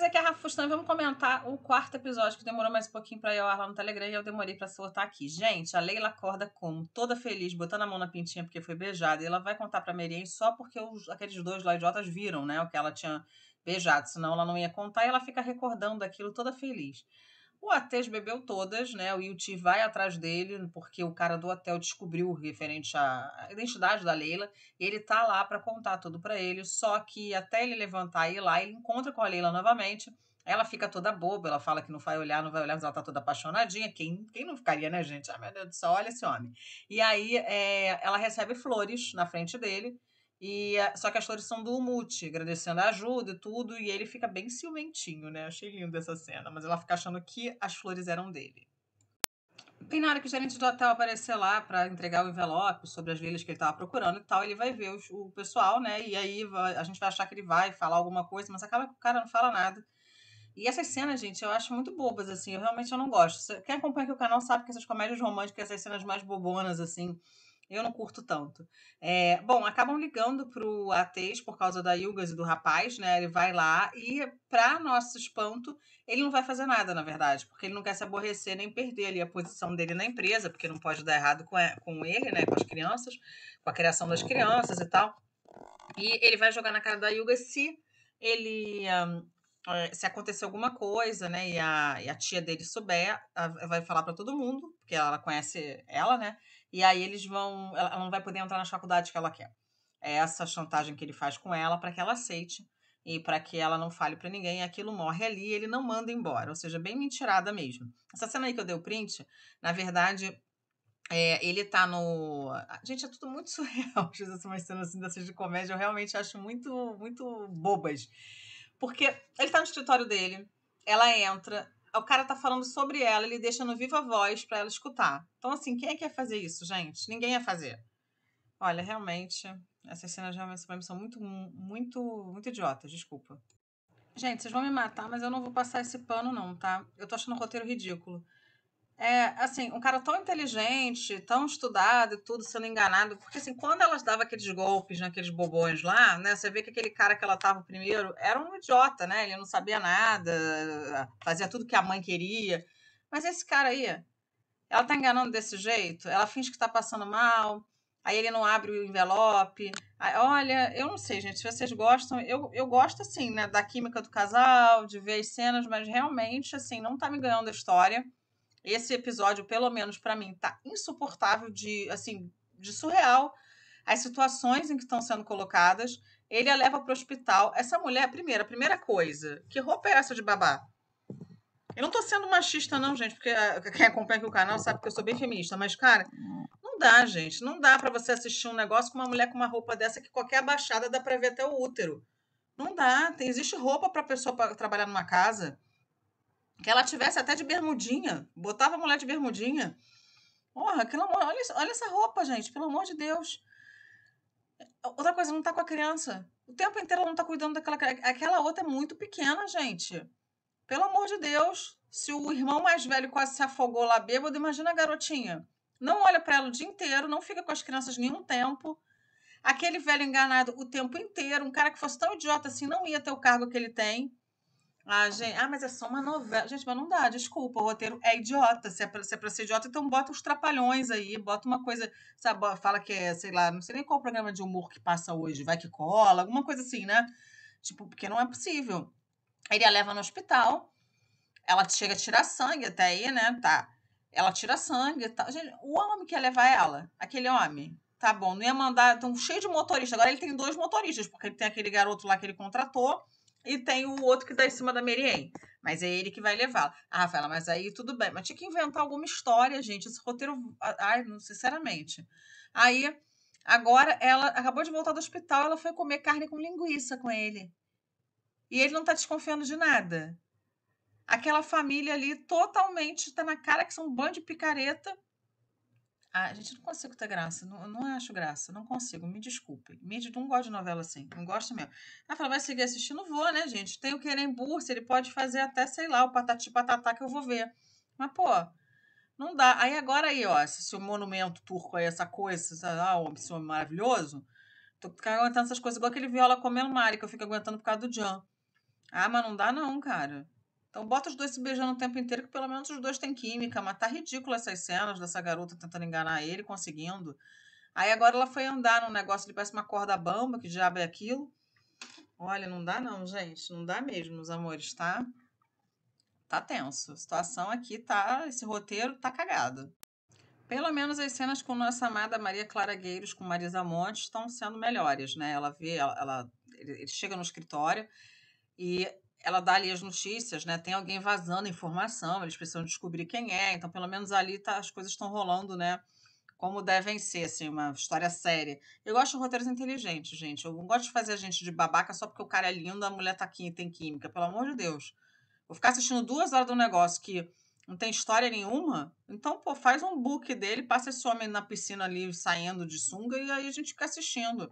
Mas é que a Rafa Fustão, vamos comentar o quarto episódio, que demorou mais um pouquinho para ir ao ar lá no Telegram e eu demorei para soltar aqui. Gente, a Leila acorda como? Toda feliz, botando a mão na pintinha porque foi beijada. E ela vai contar pra Merien só porque os, aqueles dois lá idiotas viram, né? O que ela tinha beijado, senão ela não ia contar e ela fica recordando aquilo toda feliz. O Ates bebeu todas, né? O Yuti vai atrás dele, porque o cara do hotel descobriu referente à identidade da Leila. ele tá lá para contar tudo para ele. Só que até ele levantar e ir lá, ele encontra com a Leila novamente. Ela fica toda boba, ela fala que não vai olhar, não vai olhar, mas ela tá toda apaixonadinha. Quem, quem não ficaria, né, gente? Ah, meu Deus do céu, olha esse homem. E aí é, ela recebe flores na frente dele. E só que as flores são do Umut, agradecendo a ajuda e tudo, e ele fica bem ciumentinho, né? Achei lindo essa cena, mas ela fica achando que as flores eram dele. Bem na hora que o gerente do hotel aparecer lá para entregar o envelope sobre as vilas que ele estava procurando e tal, ele vai ver os, o pessoal, né? E aí a gente vai achar que ele vai falar alguma coisa, mas acaba que o cara não fala nada. E essas cenas, gente, eu acho muito bobas, assim. Eu realmente eu não gosto. Quem acompanha aqui o canal sabe que essas comédias românticas, essas cenas mais bobonas, assim, eu não curto tanto. É, bom, acabam ligando pro Ateis por causa da Yugas e do rapaz, né? Ele vai lá e, para nosso espanto, ele não vai fazer nada, na verdade, porque ele não quer se aborrecer nem perder ali a posição dele na empresa, porque não pode dar errado com, é, com ele, né? Com as crianças, com a criação das crianças e tal. E ele vai jogar na cara da Yuga se ele. Um, é, se acontecer alguma coisa, né, e a, e a tia dele souber, vai falar para todo mundo, porque ela conhece ela, né, e aí eles vão. Ela não vai poder entrar nas faculdades que ela quer. É essa chantagem que ele faz com ela para que ela aceite e para que ela não fale para ninguém, aquilo morre ali e ele não manda embora, ou seja, bem mentirada mesmo. Essa cena aí que eu dei o print, na verdade, é, ele tá no. Gente, é tudo muito surreal. Umas cenas assim dessas de comédia eu realmente acho muito, muito bobas. Porque ele tá no escritório dele, ela entra, o cara tá falando sobre ela, ele deixa no viva voz para ela escutar. Então, assim, quem é que ia fazer isso, gente? Ninguém ia fazer. Olha, realmente, essas cenas realmente são muito, muito, muito idiotas, desculpa. Gente, vocês vão me matar, mas eu não vou passar esse pano, não, tá? Eu tô achando o roteiro ridículo é, assim, um cara tão inteligente, tão estudado e tudo, sendo enganado. Porque, assim, quando elas davam aqueles golpes naqueles né, bobões lá, né? Você vê que aquele cara que ela tava primeiro era um idiota, né? Ele não sabia nada, fazia tudo que a mãe queria. Mas esse cara aí, ela tá enganando desse jeito? Ela finge que tá passando mal, aí ele não abre o envelope. Aí, olha, eu não sei, gente, se vocês gostam, eu, eu gosto, assim, né? Da química do casal, de ver as cenas, mas realmente, assim, não tá me ganhando a história. Esse episódio, pelo menos para mim, tá insuportável de, assim, de surreal as situações em que estão sendo colocadas. Ele a leva para o hospital. Essa mulher, primeira, primeira coisa, que roupa é essa de babá? Eu não tô sendo machista, não, gente, porque ah, quem acompanha aqui o canal sabe que eu sou bem feminista, mas, cara, não dá, gente. Não dá para você assistir um negócio com uma mulher com uma roupa dessa que qualquer baixada dá para ver até o útero. Não dá. Tem, existe roupa para pessoa pra trabalhar numa casa que ela tivesse até de bermudinha, botava a mulher de bermudinha. Porra, pelo é amor, olha, olha essa roupa, gente, pelo amor de Deus. Outra coisa, não tá com a criança. O tempo inteiro ela não tá cuidando daquela Aquela outra é muito pequena, gente. Pelo amor de Deus. Se o irmão mais velho quase se afogou lá bêbado, imagina a garotinha. Não olha para ela o dia inteiro, não fica com as crianças nenhum tempo. Aquele velho enganado o tempo inteiro, um cara que fosse tão idiota assim, não ia ter o cargo que ele tem. Ah, gente, ah, mas é só uma novela. Gente, mas não dá, desculpa, o roteiro é idiota. Se é pra, se é pra ser idiota, então bota uns trapalhões aí, bota uma coisa, sabe, fala que é, sei lá, não sei nem qual programa de humor que passa hoje, vai que cola, alguma coisa assim, né? Tipo, porque não é possível. Ele a leva no hospital, ela chega a tirar sangue até aí, né? Tá. Ela tira sangue e tá. tal. Gente, o homem que ia levar ela, aquele homem, tá bom, não ia mandar, tão cheio de motorista. Agora ele tem dois motoristas, porque ele tem aquele garoto lá que ele contratou e tem o outro que tá em cima da Mary Mas é ele que vai levá-la. Ah, Rafaela, mas aí tudo bem. Mas tinha que inventar alguma história, gente. Esse roteiro. Ai, não, sinceramente. Aí, agora, ela acabou de voltar do hospital, ela foi comer carne com linguiça com ele. E ele não tá desconfiando de nada. Aquela família ali totalmente tá na cara que são um bando de picareta ah, gente, não consigo ter graça. Não, não acho graça. Não consigo. Me desculpe. Me não gosto de novela assim. Não gosto mesmo. Ela fala, vai seguir assistindo? Vou, né, gente? Tem o Querembu, se ele pode fazer até, sei lá, o patati patatá que eu vou ver. Mas, pô, não dá. Aí agora aí, ó, esse, esse monumento turco aí, essa coisa, esse, lá, um homem maravilhoso. Tô ficando aguentando essas coisas igual aquele viola comendo mari, que eu fico aguentando por causa do Jan. Ah, mas não dá não, cara. Então bota os dois se beijando o tempo inteiro, que pelo menos os dois têm química, mas tá ridículo essas cenas dessa garota tentando enganar ele, conseguindo. Aí agora ela foi andar num negócio, ele parece uma corda bamba, que diabo é aquilo. Olha, não dá não, gente, não dá mesmo, meus amores, tá? Tá tenso. A situação aqui tá, esse roteiro tá cagado. Pelo menos as cenas com nossa amada Maria Clara Gueiros com Marisa Monte estão sendo melhores, né? Ela vê, ela, ela ele, ele chega no escritório e ela dá ali as notícias, né? Tem alguém vazando informação, eles precisam descobrir quem é. Então, pelo menos ali tá, as coisas estão rolando, né? Como devem ser, assim, uma história séria. Eu gosto de roteiros inteligentes, gente. Eu não gosto de fazer a gente de babaca só porque o cara é lindo, a mulher tá aqui e tem química. Pelo amor de Deus. Vou ficar assistindo duas horas de um negócio que não tem história nenhuma. Então, pô, faz um book dele, passa esse homem na piscina ali saindo de sunga e aí a gente fica assistindo.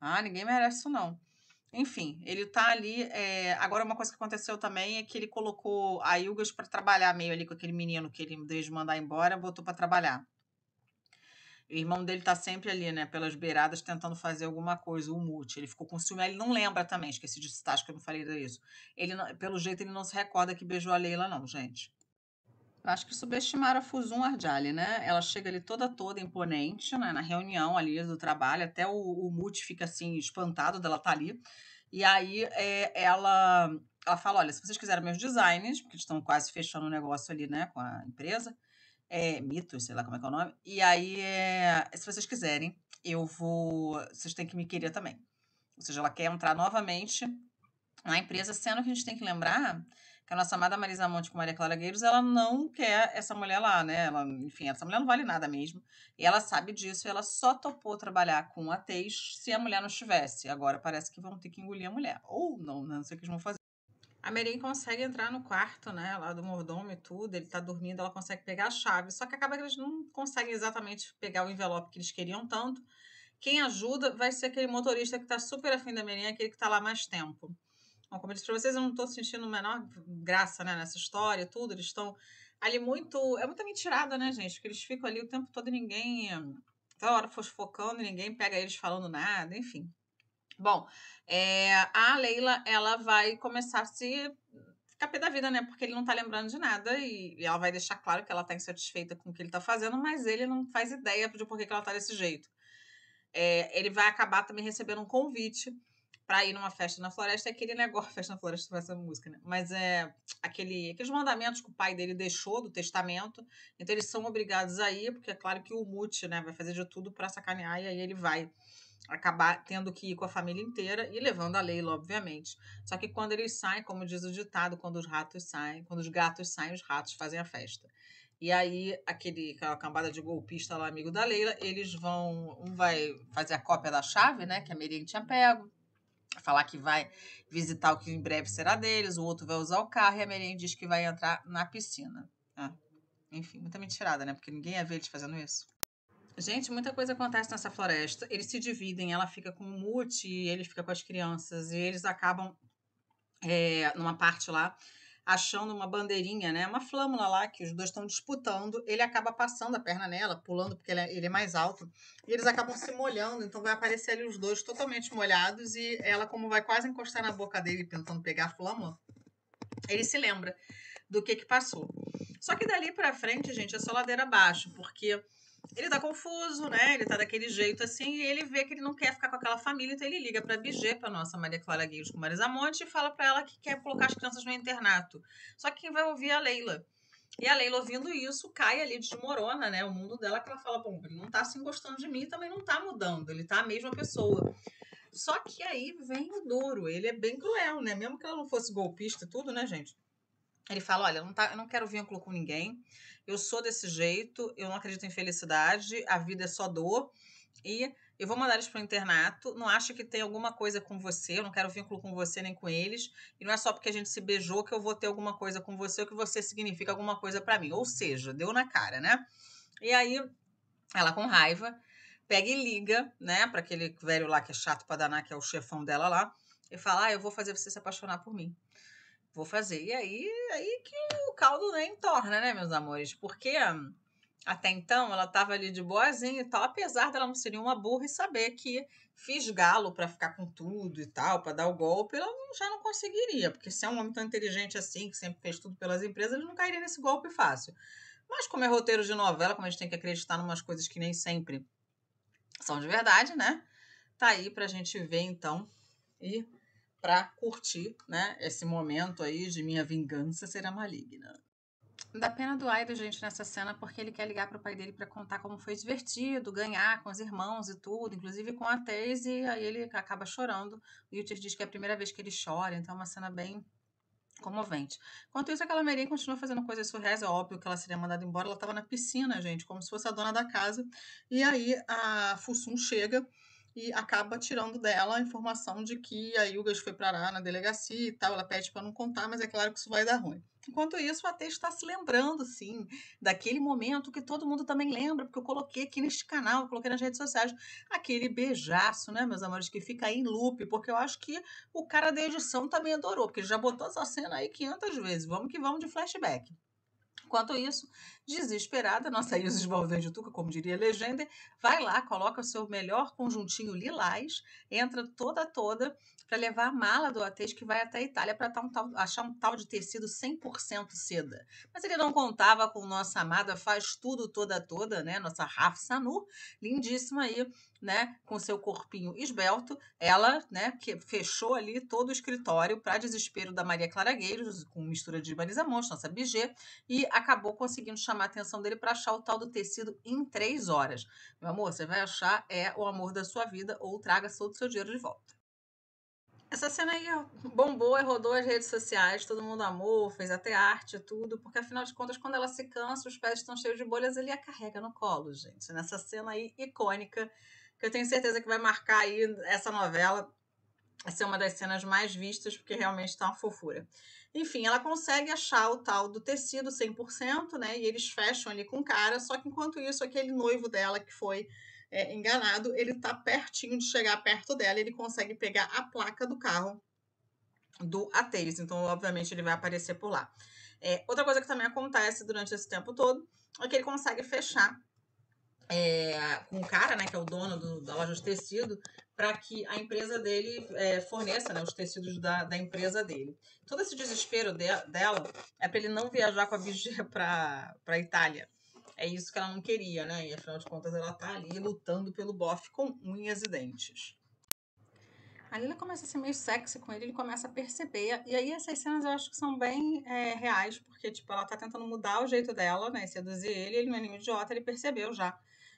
Ah, ninguém merece isso, não. Enfim, ele tá ali. É... Agora, uma coisa que aconteceu também é que ele colocou a Ilgas para trabalhar meio ali com aquele menino que ele desde mandar embora, botou para trabalhar. O irmão dele tá sempre ali, né, pelas beiradas, tentando fazer alguma coisa, o Mute. Ele ficou com ciúme, ele não lembra também, esqueci de citar, acho que eu não falei disso. Ele, não, pelo jeito, ele não se recorda que beijou a Leila, não, gente. Acho que subestimaram a Fuzun Ardjali, né? Ela chega ali toda toda imponente, né? Na reunião ali do trabalho, até o, o Muti fica assim espantado dela estar tá ali. E aí é, ela, ela fala, olha, se vocês quiserem meus designs, porque estão quase fechando o um negócio ali, né, com a empresa, é, mitos, sei lá como é que é o nome. E aí, é, se vocês quiserem, eu vou, vocês têm que me querer também. Ou seja, ela quer entrar novamente na empresa, sendo que a gente tem que lembrar que a nossa amada Marisa Monte com Maria Clara Gueiros, ela não quer essa mulher lá, né? Ela, enfim, essa mulher não vale nada mesmo. E ela sabe disso, e ela só topou trabalhar com a ateis se a mulher não estivesse. Agora parece que vão ter que engolir a mulher. Ou não, né? não sei o que eles vão fazer. A Merim consegue entrar no quarto, né? Lá do mordomo e tudo. Ele tá dormindo, ela consegue pegar a chave. Só que acaba que eles não conseguem exatamente pegar o envelope que eles queriam tanto. Quem ajuda vai ser aquele motorista que tá super afim da Merim, aquele que tá lá mais tempo. Bom, como eu disse para vocês, eu não estou sentindo menor graça né, nessa história, tudo. Eles estão ali muito. É muita mentirada, né, gente? Porque eles ficam ali o tempo todo e ninguém. Toda hora fofocando, ninguém pega eles falando nada, enfim. Bom, é, a Leila, ela vai começar a se ficar pé da vida, né? Porque ele não tá lembrando de nada e, e ela vai deixar claro que ela tá insatisfeita com o que ele tá fazendo, mas ele não faz ideia de por que, que ela tá desse jeito. É, ele vai acabar também recebendo um convite para ir numa festa na floresta é aquele negócio, festa na floresta com essa música, né? Mas é aquele, aqueles mandamentos que o pai dele deixou do testamento. Então eles são obrigados a ir, porque é claro que o Mute, né, vai fazer de tudo para sacanear e aí ele vai acabar tendo que ir com a família inteira e levando a Leila, obviamente. Só que quando eles saem, como diz o ditado, quando os ratos saem, quando os gatos saem, os ratos fazem a festa. E aí, aquele, aquela cambada de golpista lá, amigo da Leila, eles vão. Um vai fazer a cópia da chave, né? Que a Miriam tinha pego falar que vai visitar o que em breve será deles, o outro vai usar o carro e a Merian diz que vai entrar na piscina. Ah, enfim, muita mentirada, né? Porque ninguém ia ver eles fazendo isso. Gente, muita coisa acontece nessa floresta. Eles se dividem, ela fica com o e ele fica com as crianças, e eles acabam é, numa parte lá achando uma bandeirinha, né? Uma flâmula lá que os dois estão disputando. Ele acaba passando a perna nela, pulando, porque ele é, ele é, mais alto. E eles acabam se molhando, então vai aparecer ali os dois totalmente molhados. E ela, como vai quase encostar na boca dele tentando pegar a flâmula, ele se lembra do que que passou. Só que dali para frente, gente, é só ladeira abaixo, porque ele tá confuso, né? Ele tá daquele jeito assim, e ele vê que ele não quer ficar com aquela família, então ele liga pra BG, pra nossa Maria Clara Guios com Marisa Monte, e fala pra ela que quer colocar as crianças no internato. Só que quem vai ouvir é a Leila. E a Leila, ouvindo isso, cai ali, desmorona, né? O mundo dela, que ela fala, bom, ele não tá se assim gostando de mim, também não tá mudando, ele tá a mesma pessoa. Só que aí vem o Douro, ele é bem cruel, né? Mesmo que ela não fosse golpista e tudo, né, gente? Ele fala: Olha, não tá, eu não quero vínculo com ninguém, eu sou desse jeito, eu não acredito em felicidade, a vida é só dor, e eu vou mandar eles para o internato. Não acha que tem alguma coisa com você, eu não quero vínculo com você nem com eles, e não é só porque a gente se beijou que eu vou ter alguma coisa com você ou que você significa alguma coisa para mim. Ou seja, deu na cara, né? E aí, ela com raiva, pega e liga, né, para aquele velho lá que é chato para danar, que é o chefão dela lá, e fala: ah, eu vou fazer você se apaixonar por mim vou fazer. E aí, aí que o caldo nem né, torna, né, meus amores? Porque até então ela estava ali de boazinha e tal, apesar dela não ser uma burra e saber que fiz galo para ficar com tudo e tal, para dar o golpe, ela já não conseguiria, porque se é um homem tão inteligente assim, que sempre fez tudo pelas empresas, ele não cairia nesse golpe fácil. Mas como é roteiro de novela, como a gente tem que acreditar em umas coisas que nem sempre são de verdade, né? Tá aí pra gente ver então e para curtir, né, esse momento aí de minha vingança será maligna. Dá pena do Aida, gente, nessa cena, porque ele quer ligar pro pai dele para contar como foi divertido, ganhar com os irmãos e tudo, inclusive com a Tese, e aí ele acaba chorando. O Yutir diz que é a primeira vez que ele chora, então é uma cena bem comovente. Enquanto isso, aquela Calamaria continua fazendo coisas surreais, é óbvio que ela seria mandada embora, ela estava na piscina, gente, como se fosse a dona da casa. E aí a Fussum chega e acaba tirando dela a informação de que a Yugas foi parar na delegacia e tal. Ela pede para não contar, mas é claro que isso vai dar ruim. Enquanto isso, a está se lembrando, sim, daquele momento que todo mundo também lembra, porque eu coloquei aqui neste canal, coloquei nas redes sociais, aquele beijaço, né, meus amores, que fica aí em loop, porque eu acho que o cara da edição também adorou, porque ele já botou essa cena aí 500 vezes. Vamos que vamos de flashback. Enquanto isso, desesperada, nossa Isis Valverde Tuca, como diria a legenda, vai lá, coloca o seu melhor conjuntinho lilás, entra toda toda para levar a mala do Ateis que vai até a Itália para tá achar um tal de tecido 100% seda. Mas ele não contava com nossa amada faz tudo toda toda, né? Nossa Rafa Sanu, lindíssima aí, né, com seu corpinho esbelto, ela, né, que fechou ali todo o escritório para desespero da Maria Clara Gueiros, com mistura de Marisa Monte, nossa BG, e acabou conseguindo chamar a atenção dele para achar o tal do tecido em três horas. Meu amor, você vai achar é o amor da sua vida ou traga todo o seu dinheiro de volta. Essa cena aí bombou e rodou as redes sociais, todo mundo amou, fez até arte tudo, porque afinal de contas, quando ela se cansa, os pés estão cheios de bolhas, ele a carrega no colo, gente. Nessa cena aí icônica, que eu tenho certeza que vai marcar aí essa novela. vai ser uma das cenas mais vistas, porque realmente está uma fofura. Enfim, ela consegue achar o tal do tecido 100%, né? E eles fecham ali com o cara, só que enquanto isso, aquele noivo dela que foi é, enganado, ele está pertinho de chegar perto dela, ele consegue pegar a placa do carro do Ateis. Então, obviamente, ele vai aparecer por lá. É, outra coisa que também acontece durante esse tempo todo é que ele consegue fechar é, com o cara, né, que é o dono do, da loja de tecido, para que a empresa dele é, forneça né, os tecidos da, da, empresa dele. Todo esse desespero de, dela é para ele não viajar com a Vigia para a Itália é isso que ela não queria, né? E afinal de contas, ela tá ali lutando pelo bofe com unhas e dentes. A Lila começa a ser meio sexy com ele, ele começa a perceber. E aí essas cenas eu acho que são bem é, reais, porque, tipo, ela tá tentando mudar o jeito dela, né? Seduzir ele, ele não é nenhum idiota, ele percebeu já.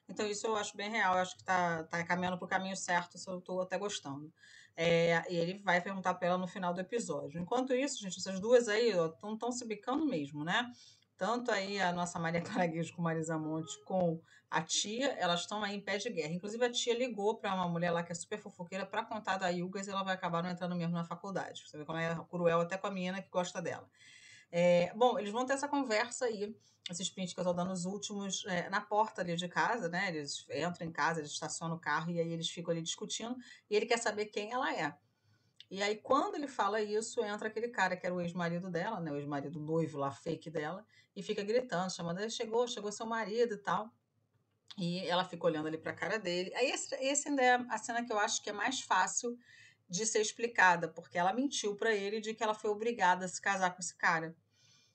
Então isso eu acho bem real, eu acho que tá, tá caminhando pro caminho certo, isso eu tô até gostando. É, e ele vai perguntar pra ela no final do episódio. Enquanto isso, gente, essas duas aí estão se bicando mesmo, né? tanto aí a nossa Maria Caraguejo com Marisa Monte com a tia, elas estão aí em pé de guerra. Inclusive a tia ligou para uma mulher lá que é super fofoqueira para contar da Yugas e ela vai acabar não entrando mesmo na faculdade. Você vê como é cruel até com a menina que gosta dela. É, bom, eles vão ter essa conversa aí, esses prints que eu estou dando os últimos, é, na porta ali de casa, né? Eles entram em casa, eles estacionam o carro e aí eles ficam ali discutindo. E ele quer saber quem ela é. E aí, quando ele fala isso, entra aquele cara que era o ex-marido dela, né? O ex-marido noivo lá, fake dela, e fica gritando, chamando, ah, chegou, chegou seu marido e tal. E ela fica olhando ali para a cara dele. Aí, esse, esse ainda é a cena que eu acho que é mais fácil de ser explicada, porque ela mentiu para ele de que ela foi obrigada a se casar com esse cara.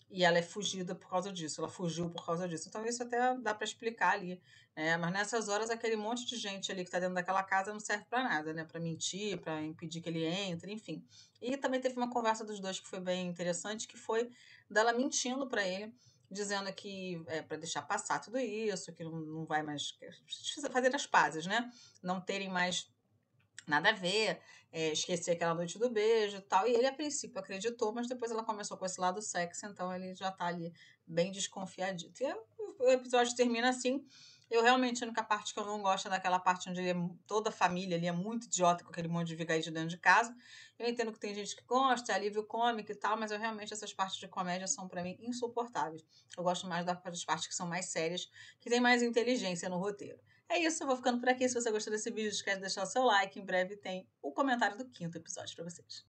E ela é fugida por causa disso, ela fugiu por causa disso. Então, isso até dá para explicar ali. Né? Mas nessas horas, aquele monte de gente ali que está dentro daquela casa não serve para nada, né? Para mentir, para impedir que ele entre, enfim. E também teve uma conversa dos dois que foi bem interessante, que foi dela mentindo para ele dizendo que é para deixar passar tudo isso, que não, não vai mais fazer as pazes, né? Não terem mais nada a ver, é, esqueci aquela noite do beijo tal. E ele, a princípio, acreditou, mas depois ela começou com esse lado sexy, então ele já tá ali bem desconfiadito. E o episódio termina assim. Eu realmente, a única parte que eu não gosto é daquela parte onde é, toda a família ali é muito idiota com aquele monte de vigarista dentro de casa. Eu entendo que tem gente que gosta, é alívio cômico e tal, mas eu realmente, essas partes de comédia são para mim insuportáveis. Eu gosto mais das partes que são mais sérias, que tem mais inteligência no roteiro. É isso, eu vou ficando por aqui. Se você gostou desse vídeo, esquece de deixar o seu like. Em breve tem o comentário do quinto episódio para vocês.